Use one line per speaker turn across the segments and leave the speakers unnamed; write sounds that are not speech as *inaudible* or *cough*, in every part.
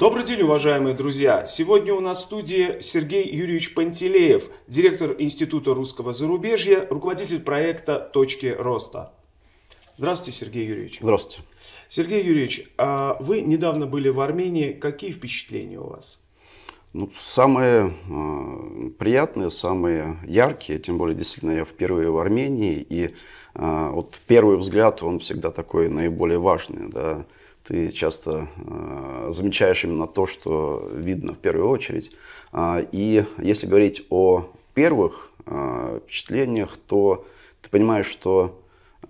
Добрый день, уважаемые друзья! Сегодня у нас в студии Сергей Юрьевич Пантелеев, директор Института русского зарубежья, руководитель проекта «Точки роста». Здравствуйте, Сергей Юрьевич. Здравствуйте. Сергей Юрьевич, а вы недавно были в Армении. Какие впечатления у вас?
Ну, самые э, приятные, самые яркие, тем более действительно я впервые в Армении, и э, вот первый взгляд, он всегда такой наиболее важный, да, ты часто э, замечаешь именно то, что видно в первую очередь. А, и если говорить о первых э, впечатлениях, то ты понимаешь, что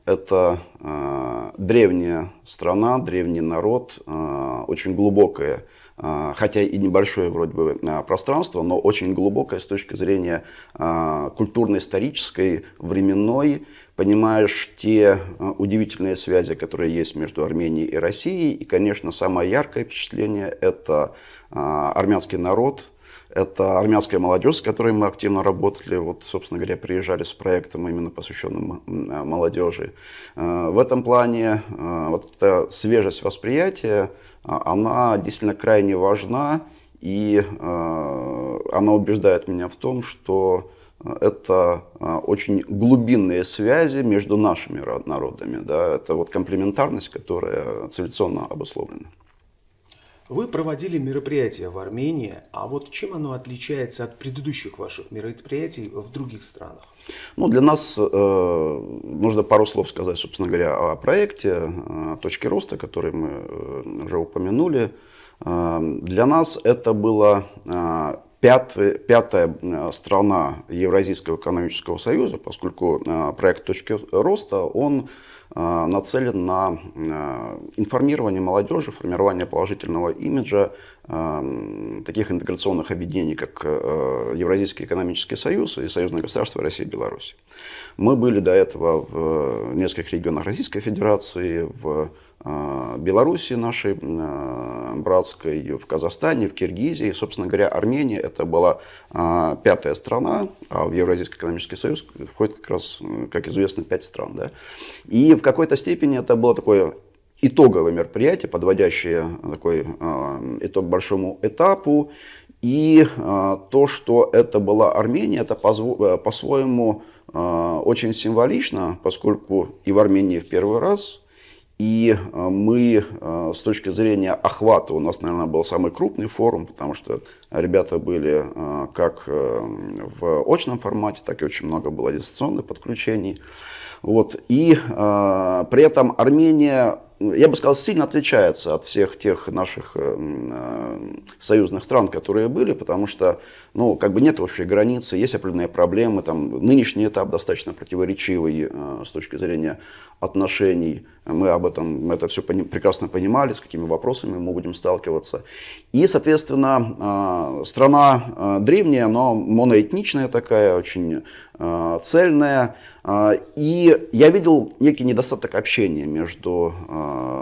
это э, древняя страна, древний народ, э, очень глубокая а, хотя и небольшое вроде бы а, пространство, но очень глубокое с точки зрения а, культурно-исторической, временной. Понимаешь те удивительные связи, которые есть между Арменией и Россией. И, конечно, самое яркое впечатление – это армянский народ – это армянская молодежь, с которой мы активно работали. Вот, собственно говоря, приезжали с проектом, именно посвященным э, молодежи. Э, в этом плане э, вот эта свежесть восприятия, она действительно крайне важна. И она убеждает меня в том, что это очень глубинные связи между нашими народами. Да? Это вот комплементарность, которая цивилизационно обусловлена.
Вы проводили мероприятие в Армении, а вот чем оно отличается от предыдущих ваших мероприятий в других странах?
Ну, для нас э, нужно пару слов сказать, собственно говоря, о проекте, э, о точке роста, который мы э, уже упомянули. Э, для нас это было э, пятый, пятая э, страна Евразийского экономического союза, поскольку проект «Точки роста», он Э, нацелен на э, информирование молодежи, формирование положительного имиджа э, таких интеграционных объединений, как Евразийский экономический союз и Союзное государство России и Беларуси. Мы были до этого в нескольких регионах Российской Федерации, в Э, Белоруссии нашей э, братской, в Казахстане, в Киргизии. Собственно говоря, Армения это была э, пятая страна, а в Евразийский экономический союз входит как раз, как известно, пять стран. Да? И в какой-то степени это было такое итоговое мероприятие, подводящее такой итог большому этапу. И то, что это была Армения, это по-своему очень символично, поскольку и в Армении в первый раз и э, мы э, с точки зрения охвата, у нас, наверное, был самый крупный форум, потому что ребята были э, как в очном формате, так и очень много было дистанционных подключений. Вот. И при этом Армения я бы сказал, сильно отличается от всех тех наших союзных стран, которые были, потому что, ну, как бы нет общей границы, есть определенные проблемы, там, нынешний этап достаточно противоречивый с точки зрения отношений мы об этом мы это все пони, прекрасно понимали, с какими вопросами мы будем сталкиваться. И, соответственно, а, страна а, древняя, но моноэтничная такая, очень а, цельная. И я видел некий недостаток общения между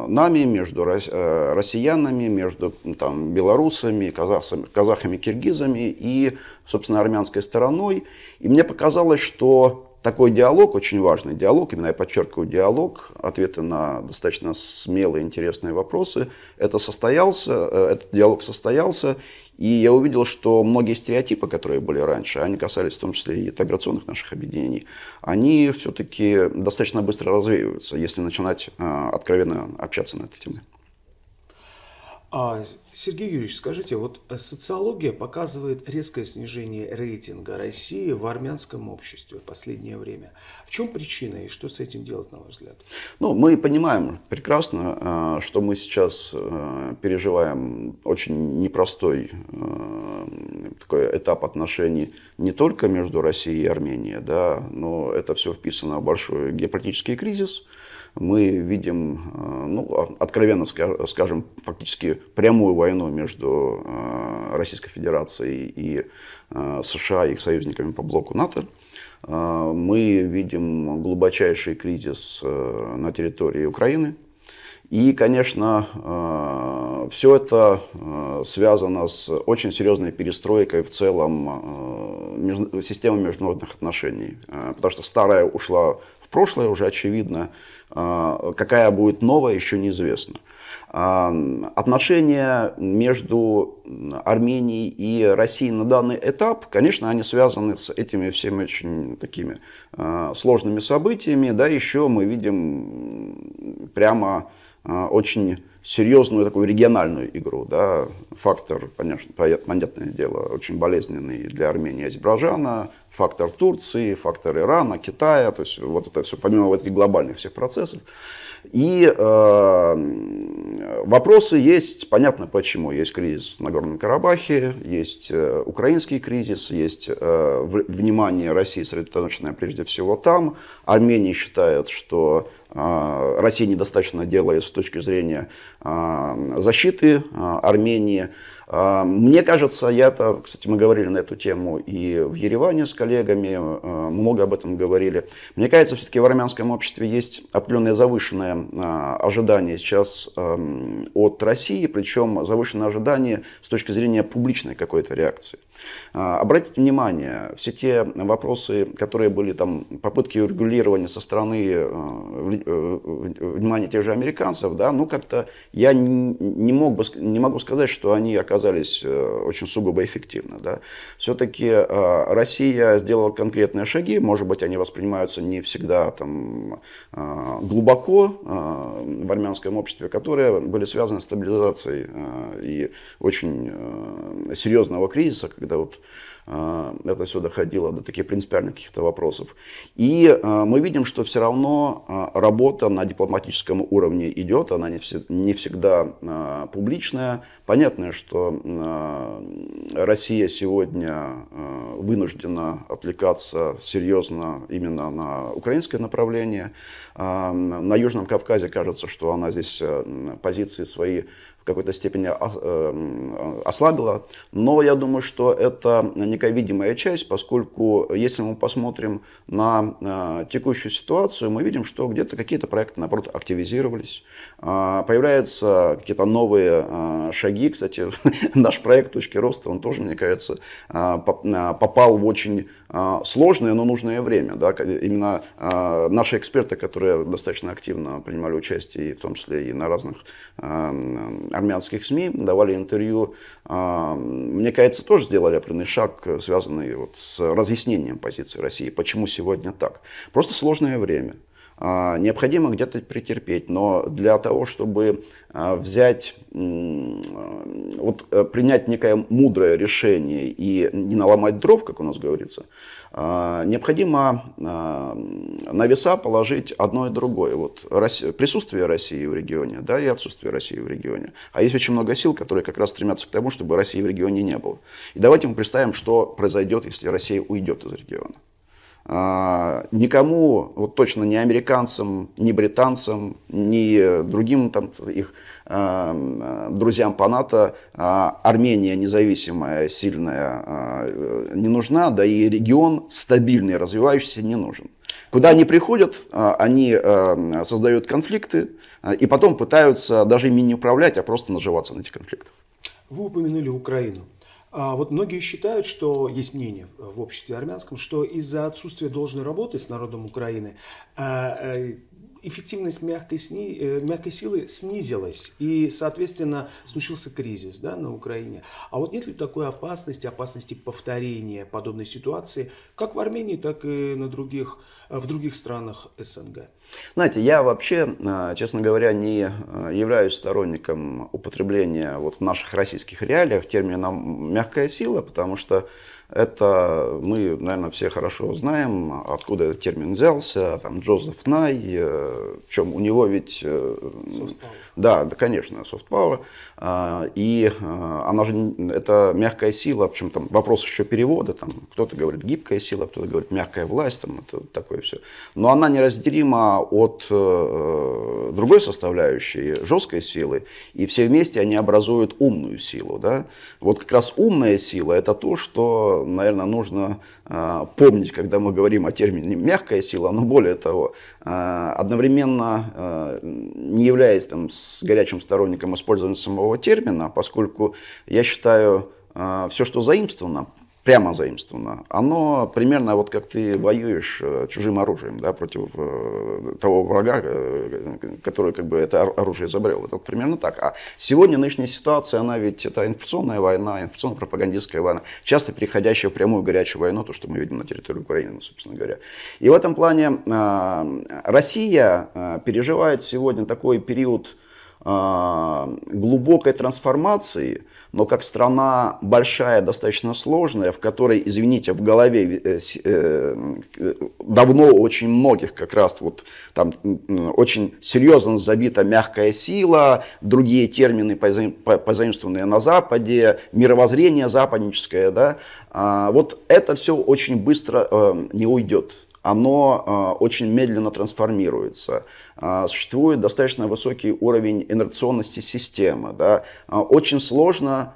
нами, между россиянами, между там, белорусами, казахами, казахами, киргизами и, собственно, армянской стороной. И мне показалось, что такой диалог, очень важный диалог, именно я подчеркиваю диалог, ответы на достаточно смелые, интересные вопросы, это состоялся, э, этот диалог состоялся, и я увидел, что многие стереотипы, которые были раньше, они касались в том числе и интеграционных наших объединений, они все-таки достаточно быстро развеиваются, если начинать э, откровенно общаться на этой
теме. А, Сергей Юрьевич, скажите, вот э, социология показывает резкое снижение рейтинга России в армянском обществе в последнее время. В чем причина и что с этим делать, на ваш взгляд?
Ну, мы понимаем прекрасно, э, что мы сейчас э, переживаем очень непростой такой этап отношений не только между Россией и Арменией, да, но это все вписано в большой геополитический кризис – мы видим, э, ну, а, откровенно скажем, фактически прямую войну между э, Российской Федерацией и э, США и их союзниками по блоку НАТО. Мы видим глубочайший кризис на территории Украины, и, конечно, все это связано с очень серьезной перестройкой в целом системы международных отношений. Потому что старая ушла прошлое уже очевидно, а, какая будет новая, еще неизвестно. А, отношения между Арменией и Россией на данный этап, конечно, они связаны с этими всеми очень такими а, сложными событиями. Да, еще мы видим прямо очень серьезную такую региональную игру. Да. Фактор, конечно, понятное дело, очень болезненный для Армении и Азербайджана, фактор Турции, фактор Ирана, Китая, то есть вот это все, помимо вот этих глобальных всех процессов. И э, вопросы есть, понятно почему. Есть кризис на Горном Карабахе, есть э, украинский кризис, есть э, внимание России сосредоточенное прежде всего там. Армения считает, что а, Россия недостаточно делает с точки зрения а, защиты а, Армении. Мне кажется, я-то, кстати, мы говорили на эту тему и в Ереване с коллегами, много об этом говорили. Мне кажется, все-таки в армянском обществе есть определенное завышенное ожидание сейчас от России, причем завышенное ожидание с точки зрения публичной какой-то реакции. Обратите внимание, все те вопросы, которые были там, попытки урегулирования со стороны Э, э, внимание тех же американцев, да, ну как-то я не, мог бы, не могу сказать, что они оказались э, очень сугубо эффективны. Да. Все-таки Россия сделала конкретные шаги, может быть, они воспринимаются не всегда там, глубоко в армянском обществе, которые были связаны с стабилизацией и очень серьезного кризиса, когда вот а, это все доходило до таких принципиальных каких-то вопросов. И а, мы видим, что все равно а, работа на дипломатическом уровне идет, она не, все, не всегда публичная. Понятно, что Россия сегодня вынуждена отвлекаться серьезно именно на украинское направление. На Южном Кавказе кажется, что она здесь позиции свои какой-то степени э, э, ослабило. Но я думаю, что это некая видимая часть, поскольку э, если мы посмотрим на текущую ситуацию, мы видим, что где-то какие-то проекты, наоборот, активизировались. А, появляются какие-то новые шаги. Кстати, *laughs* наш проект «Точки роста», он тоже, мне кажется, попал в очень а, сложное, но нужное время. Да? Именно а, наши эксперты, которые достаточно активно принимали участие, в том числе и на разных а, армянских СМИ, давали интервью, мне кажется, тоже сделали определенный шаг, связанный вот с разъяснением позиции России, почему сегодня так. Просто сложное время. А, необходимо где-то претерпеть, но для того, чтобы а, взять, а, вот э, принять некое мудрое решение и не наломать дров, как у нас говорится, необходимо на веса положить одно и другое. Вот присутствие России в регионе да, и отсутствие России в регионе. А есть очень много сил, которые как раз стремятся к тому, чтобы России в регионе не было. И давайте мы представим, что произойдет, если Россия уйдет из региона. А, никому, вот точно ни американцам, ни британцам, ни э, другим там их эм, друзьям по НАТО а, Армения независимая, сильная а, э, не нужна, да и регион стабильный, развивающийся не нужен. Куда они приходят, они эм, создают конфликты э, и потом пытаются даже ими не управлять, а просто наживаться на этих конфликтах.
Вы упомянули Украину. А вот многие считают, что есть мнение в обществе армянском, что из-за отсутствия должной работы с народом Украины э, э, эффективность мягкой, сни, э, мягкой силы снизилась, и, соответственно, случился кризис да, на Украине. А вот нет ли такой опасности, опасности повторения подобной ситуации, как в Армении, так и на других, в других странах СНГ?
Знаете, я вообще, а, честно говоря, не э, являюсь сторонником употребления вот в наших российских реалиях термина «мягкая сила», потому что это мы, наверное, все хорошо знаем, откуда этот термин взялся, там Джозеф Най, э, в чем у него ведь... Э, soft power. Да, да, конечно, soft power. А, и э, она же, это мягкая сила, в причем там вопрос еще перевода, там кто-то говорит гибкая сила, кто-то говорит мягкая власть, там это такое все. Но она неразделима от другой составляющей, жесткой силы, и все вместе они образуют умную силу, да. Вот как раз умная сила – это то, что наверное, нужно а, помнить, когда мы говорим о термине «мягкая сила», но более того, а, одновременно а, не являясь там, с горячим сторонником использования самого термина, поскольку я считаю, все, что заимствовано, прямо заимствовано, оно примерно вот как ты воюешь э, чужим оружием да, против э, того врага, э, который как бы это оружие изобрел. Это примерно так. А сегодня нынешняя ситуация, она ведь это информационная война, информационно-пропагандистская война, часто переходящая в прямую горячую войну, то, что мы видим на территории Украины, ну, собственно говоря. И в этом плане Россия переживает сегодня такой период глубокой трансформации – но как страна большая, достаточно сложная, в которой, извините, в голове э, э, э, давно очень многих как раз вот там очень серьезно забита мягкая сила, другие термины позаимствованные на Западе, мировоззрение западническое, да, а, вот это все очень быстро э, не уйдет оно а, очень медленно трансформируется. А, существует достаточно высокий уровень инерционности системы. Да? А, очень сложно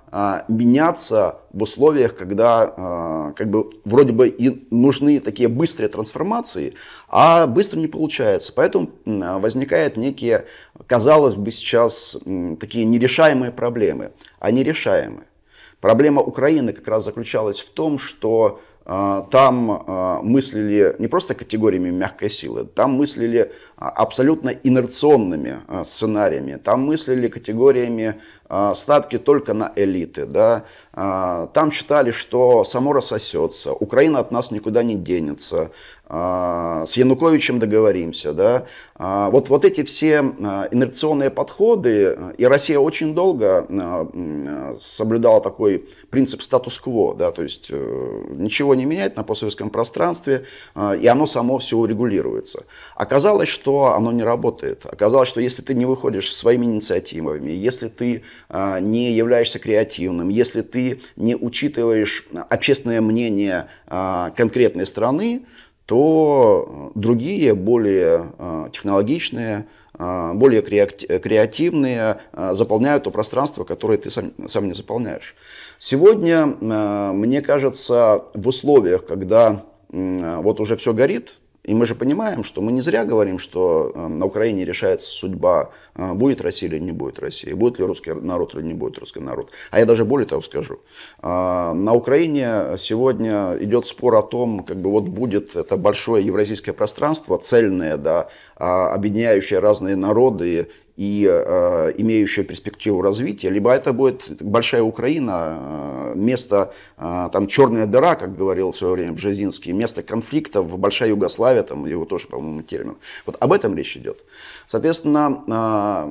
меняться в условиях, когда как бы, вроде бы и нужны такие быстрые трансформации, а быстро не получается. Поэтому возникают некие, казалось бы, сейчас такие нерешаемые проблемы. Они решаемы. Проблема Украины как раз заключалась в том, что а, там а, мыслили не просто категориями мягкой силы, там мыслили а, абсолютно инерционными а, сценариями. Там мыслили категориями а, ставки только на элиты. Да? Там считали, что само рассосется, Украина от нас никуда не денется, с Януковичем договоримся. Да? Вот, вот эти все инерционные подходы, и Россия очень долго соблюдала такой принцип статус-кво, да? то есть э, ничего не менять на постсоветском пространстве, и оно само все урегулируется. Оказалось, что то оно не работает. Оказалось, что если ты не выходишь своими инициативами, если ты а, не являешься креативным, если ты не учитываешь общественное мнение а, конкретной страны, то другие, более а, технологичные, а, более креативные, а, заполняют то пространство, которое ты сам, сам не заполняешь. Сегодня, а, мне кажется, в условиях, когда вот уже все горит, и мы же понимаем, что мы не зря говорим, что э, на Украине решается судьба, э, будет Россия или не будет Россия, будет ли русский народ или не будет русский народ. А я даже более того скажу. Э, на Украине сегодня идет спор о том, как бы вот будет это большое евразийское пространство, цельное, да, а, объединяющее разные народы и э, имеющая перспективу развития, либо это будет большая Украина, э, место, э, там черная дыра, как говорил в свое время Бжезинский, место в большая Югославия, там его тоже, по-моему, термин. Вот об этом речь идет. Соответственно,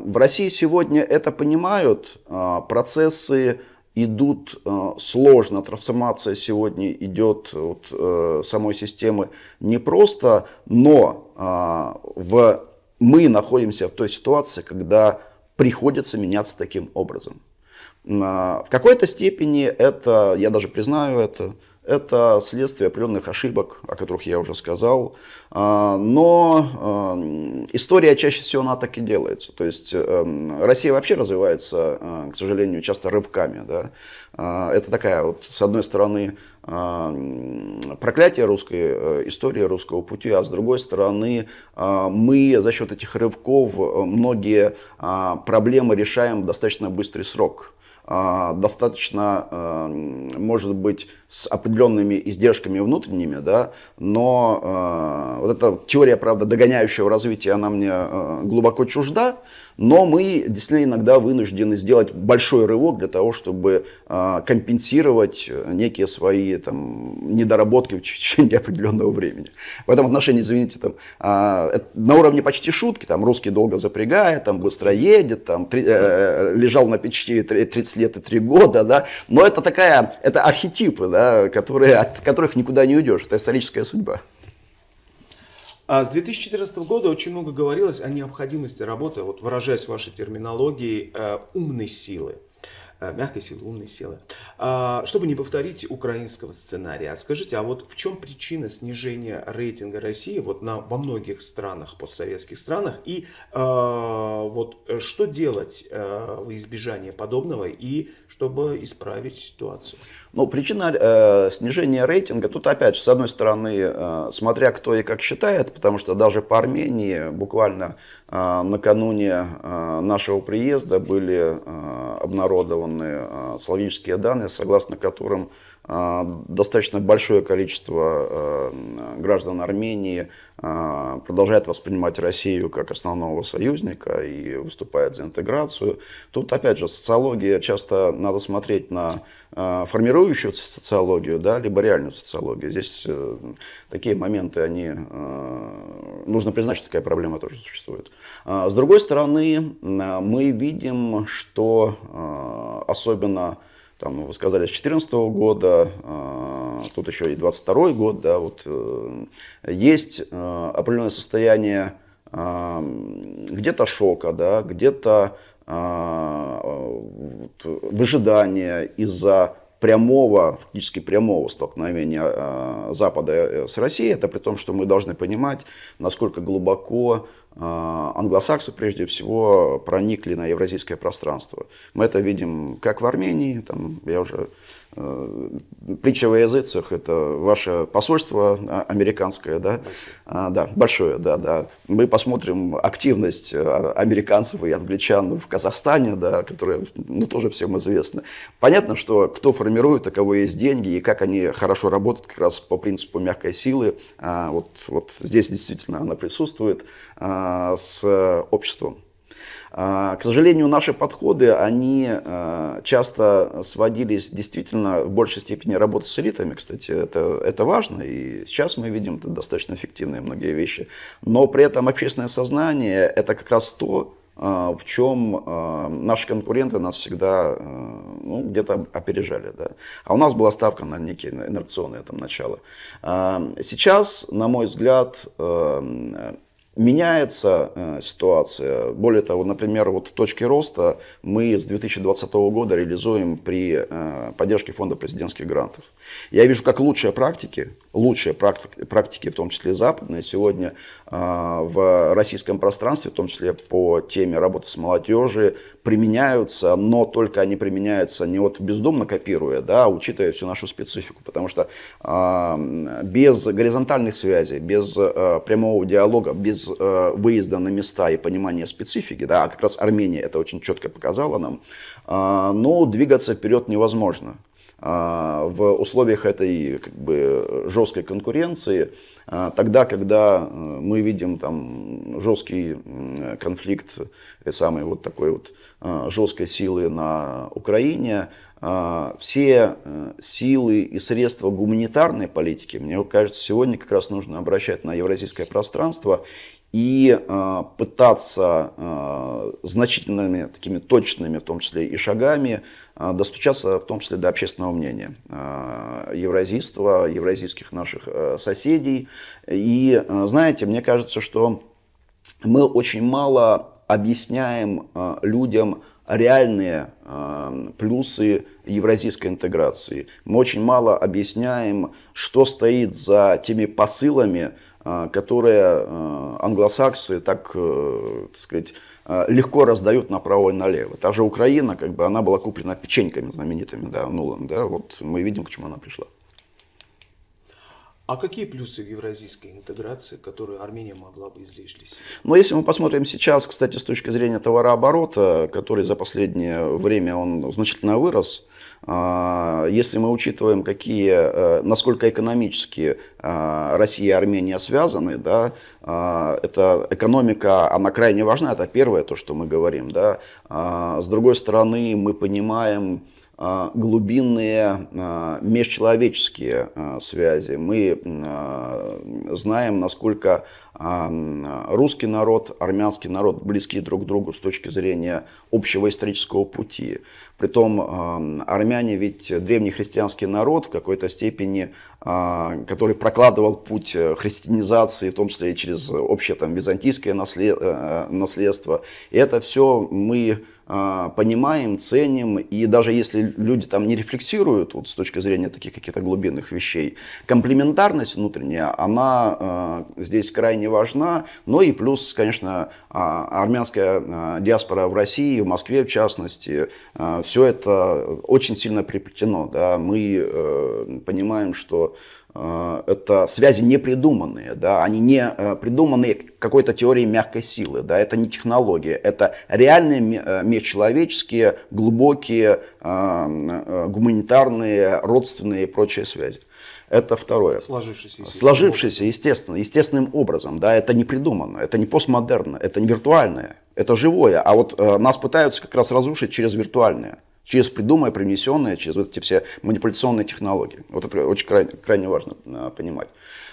э, в России сегодня это понимают, э, процессы идут э, сложно, трансформация сегодня идет от э, самой системы непросто, но э, в мы находимся в той ситуации, когда приходится меняться таким образом. А, в какой-то степени это, я даже признаю это, это следствие определенных ошибок, о которых я уже сказал. А, но а, история чаще всего она так и делается. То есть э, Россия вообще развивается, э, к сожалению, часто рывками. Да? А, это такая вот, с одной стороны, проклятие русской э, истории, русского пути, а с другой стороны, мы за счет этих рывков многие проблемы решаем в достаточно быстрый срок. А, достаточно, э, может быть, с определенными издержками внутренними, да, но э, вот эта теория, правда, догоняющего развития, она мне э, глубоко чужда, но мы действительно иногда вынуждены сделать большой рывок для того, чтобы компенсировать некие свои там, недоработки в течение *laughs* определенного времени. В этом отношении, извините, там, а, на уровне почти шутки, там, русский долго запрягает, там, быстро едет, там, лежал на печи 30 лет и 3 года, да, но это такая, это архетипы, да, которые, от которых никуда не уйдешь, это историческая судьба.
А с 2014 года очень много говорилось о необходимости работы, вот выражаясь в вашей терминологии, э, умной силы. Э, мягкой силы, умной силы. А, чтобы не повторить украинского сценария, а скажите, а вот в чем причина снижения рейтинга России вот на, во многих странах, постсоветских странах, и э, вот э, что делать в избежание подобного и чтобы исправить ситуацию? Но ну, причина
э, снижения рейтинга, тут опять же, с одной стороны, э, смотря кто и как считает, потому что даже по Армении буквально э, накануне э, нашего приезда были э, обнародованы э, славические данные, согласно которым а, достаточно большое количество э, граждан Армении а, продолжает воспринимать Россию как основного союзника и выступает за интеграцию. Тут, опять же, социология, часто надо смотреть на э, формирующую социологию, да, либо реальную социологию. Здесь э, такие моменты, они... Нужно признать, что такая проблема тоже существует. А, с другой стороны, мы видим, что особенно там, ну, вы сказали, с 2014 года, а, тут еще и 22 год, да, вот э, есть э, определенное состояние а, где-то шока, да, где-то а, выжидания из-за прямого, фактически прямого столкновения Запада э, с Россией. Это при том, что мы должны понимать, насколько глубоко а, англосаксы прежде всего проникли на евразийское пространство. Мы это видим как в Армении, там я уже Э, притча во языцах, это ваше посольство а, американское, да? Большое. А, да, большое, да, да. Мы посмотрим активность э, американцев и англичан в Казахстане, да, которая, ну, тоже всем известна. Понятно, что кто формирует, у кого есть деньги, и как они хорошо работают как раз по принципу мягкой силы. А, вот, вот здесь действительно она присутствует а, с э, обществом. А, к сожалению, наши подходы, они э, часто сводились действительно в большей степени работы с элитами, кстати, это, это важно, и сейчас мы видим это достаточно эффективные многие вещи, но при этом общественное сознание – это как раз то, э, в чем э, наши конкуренты нас всегда ну, где-то опережали. Да? А у нас была ставка на некие инерционные там, начала. А, сейчас, на мой взгляд, Меняется э, ситуация. Более того, например, вот в точке роста мы с 2020 года реализуем при э, поддержке фонда президентских грантов. Я вижу, как лучшие практики, лучшие практики, практики в том числе западные, сегодня э, в российском пространстве, в том числе по теме работы с молодежи применяются, но только они применяются не вот бездумно копируя, да, а учитывая всю нашу специфику, потому что э, без горизонтальных связей, без э, прямого диалога, без без э, выезда на места и понимания специфики, да, а как раз Армения это очень четко показала нам, э, но двигаться вперед невозможно. А, в условиях этой как бы, жесткой конкуренции, а, тогда, когда э, мы видим там жесткий конфликт этой самой вот такой вот а, жесткой силы на Украине, все э, силы и средства гуманитарной политики, мне кажется, сегодня как раз нужно обращать на евразийское пространство и э, пытаться э, значительными такими точными, в том числе и шагами, э, достучаться в том числе до общественного мнения э, евразийства, евразийских наших э, соседей. И э, знаете, мне кажется, что мы очень мало объясняем э, людям, реальные э, плюсы евразийской интеграции. Мы очень мало объясняем, что стоит за теми посылами, а, которое э, англосаксы так, э, так сказать, э, легко раздают направо и налево. Та же Украина, как бы, она была куплена печеньками знаменитыми, да, Нулан, да, вот мы видим, к чему она пришла.
А какие плюсы в евразийской интеграции, которые Армения могла бы извлечь
для себя? Ну, если мы посмотрим сейчас, кстати, с точки зрения товарооборота, который за последнее время он значительно вырос, а, если мы учитываем, какие, э, насколько экономически а, Россия и Армения связаны, да, а, это экономика, она крайне важна, это первое то, что мы говорим. Да. С другой стороны, мы понимаем, а, глубинные а, межчеловеческие а, связи. Мы знаем, насколько русский народ, армянский народ близки друг к другу с точки зрения общего исторического пути. Притом армяне ведь древний христианский народ в какой-то степени, а, который прокладывал путь э, христианизации, в том числе и через общее там, византийское э, э, наследство. И это все мы а, понимаем, ценим, и даже если люди там не рефлексируют вот, с точки зрения таких каких-то глубинных вещей, комплементарность внутренняя, она а, здесь крайне крайне важна. Но ну и плюс, конечно, а, армянская а, диаспора в России, в Москве в частности, а, все это очень сильно приплетено. Да? Мы э, понимаем, что э, это связи не да, они не э, придуманные какой-то теорией мягкой силы, да, это не технология, это реальные межчеловеческие, глубокие, гуманитарные, родственные и прочие связи. Это второе.
Сложившееся, естественно.
Сложившееся, естественно, естественным образом. Да, это не придумано, это не постмодерно, это не виртуальное, это живое. А вот э, нас пытаются как раз разрушить через виртуальное через придуманное, принесенное, через вот эти все манипуляционные технологии. Вот это очень крайне, крайне важно э, понимать.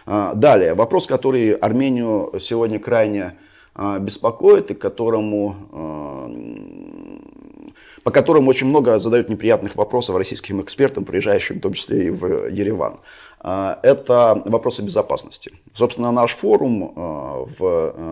А, далее, вопрос, который Армению сегодня крайне а, беспокоит и которому, э, по которым очень много задают неприятных вопросов российским экспертам, приезжающим в том числе и в Ереван. А, это вопросы безопасности. Собственно, наш форум э, в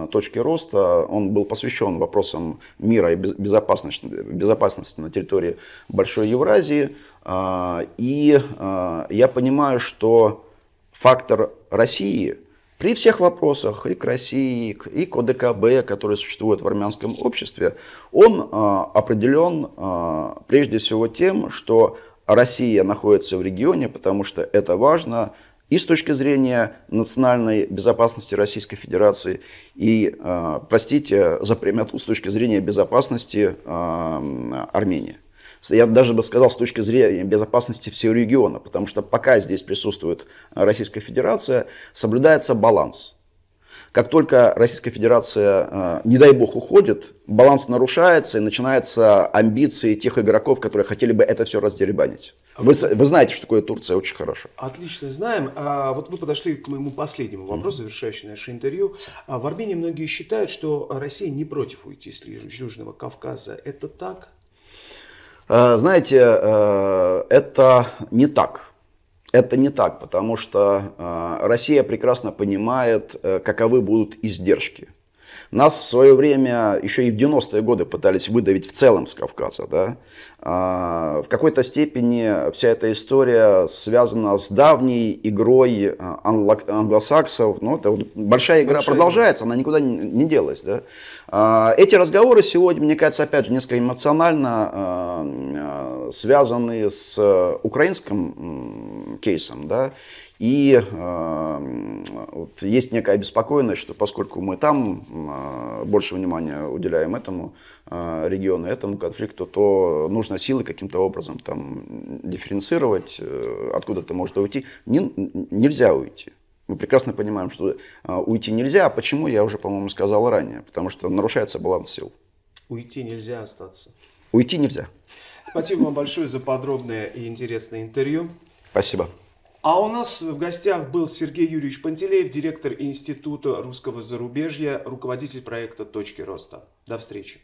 э, точке роста, он был посвящен вопросам мира и безопасности, безопасности на территории Большой Евразии. А, и э, я понимаю, что фактор России при всех вопросах и к России, и к ОДКБ, которые существуют в армянском обществе, он определен прежде всего тем, что Россия находится в регионе, потому что это важно и с точки зрения национальной безопасности Российской Федерации, и, э, простите за прямоту, с точки зрения безопасности э, Армении. Я даже бы сказал, с точки зрения безопасности всего региона, потому что пока здесь присутствует Российская Федерация, соблюдается баланс. Как только Российская Федерация, э, не дай бог, уходит, баланс нарушается и начинаются амбиции тех игроков, которые хотели бы это все раздеребанить. А вы, вы знаете, что такое Турция очень хорошо.
Отлично знаем. А вот вы подошли к моему последнему вопросу, mm-hmm. завершающему наше интервью. А в Армении многие считают, что Россия не против уйти с Южного Кавказа. Это так?
Э, знаете, э, это не так. Это не так, потому что э, Россия прекрасно понимает, э, каковы будут издержки. Нас в свое время еще и в 90-е годы пытались выдавить в целом с Кавказа. Да? А, в какой-то степени вся эта история связана с давней игрой а, англосаксов. Ну, это вот большая игра большая продолжается, игра. она никуда не, делась. Да? А, эти разговоры сегодня, мне кажется, опять же, несколько эмоционально связаны с э, украинским кейсом. Да? И э, вот есть некая обеспокоенность, что поскольку мы там э, больше внимания уделяем этому э, региону, этому конфликту, то нужно силы каким-то образом там дифференцировать, э, откуда-то может уйти. Не, нельзя уйти. Мы прекрасно понимаем, что э, уйти нельзя. А почему, я уже, по-моему, сказал ранее. Потому что нарушается баланс сил.
Уйти нельзя остаться. Уйти нельзя. Спасибо вам большое за подробное и интересное интервью. Спасибо. А у нас в гостях был Сергей Юрьевич Пантелеев, директор Института русского зарубежья, руководитель проекта «Точки роста». До встречи.